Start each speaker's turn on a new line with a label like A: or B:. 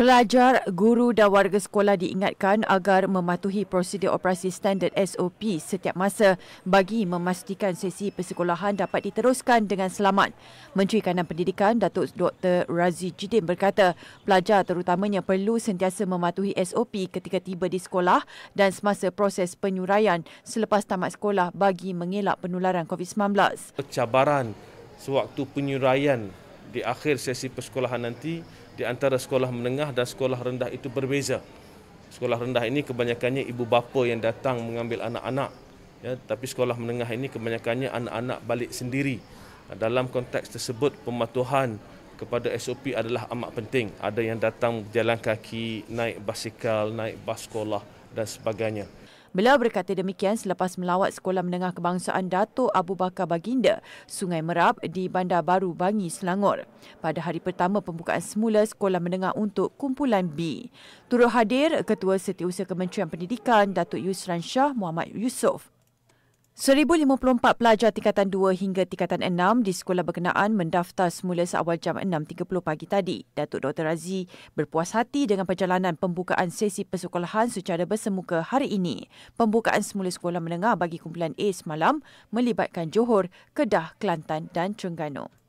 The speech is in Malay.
A: Pelajar, guru dan warga sekolah diingatkan agar mematuhi prosedur operasi standard SOP setiap masa bagi memastikan sesi persekolahan dapat diteruskan dengan selamat. Menteri Kanan Pendidikan Datuk Dr. Razi Jidin berkata, pelajar terutamanya perlu sentiasa mematuhi SOP ketika tiba di sekolah dan semasa proses penyuraian selepas tamat sekolah bagi mengelak penularan COVID-19.
B: Cabaran sewaktu penyuraian di akhir sesi persekolahan nanti di antara sekolah menengah dan sekolah rendah itu berbeza. Sekolah rendah ini kebanyakannya ibu bapa yang datang mengambil anak-anak. Ya, tapi sekolah menengah ini kebanyakannya anak-anak balik sendiri. Dalam konteks tersebut, pematuhan kepada SOP adalah amat penting. Ada yang datang jalan kaki, naik basikal, naik bas sekolah dan sebagainya.
A: Beliau berkata demikian selepas melawat Sekolah Menengah Kebangsaan Dato Abu Bakar Baginda, Sungai Merap di Bandar Baru Bangi, Selangor. Pada hari pertama pembukaan semula Sekolah Menengah untuk Kumpulan B. Turut hadir Ketua Setiausaha Kementerian Pendidikan Dato Yusran Shah Muhammad Yusof. 1054 pelajar tingkatan 2 hingga tingkatan 6 di sekolah berkenaan mendaftar semula seawal jam 6.30 pagi tadi. Datuk Dr. Razi berpuas hati dengan perjalanan pembukaan sesi persekolahan secara bersemuka hari ini. Pembukaan semula sekolah menengah bagi kumpulan A semalam melibatkan Johor, Kedah, Kelantan dan Terengganu.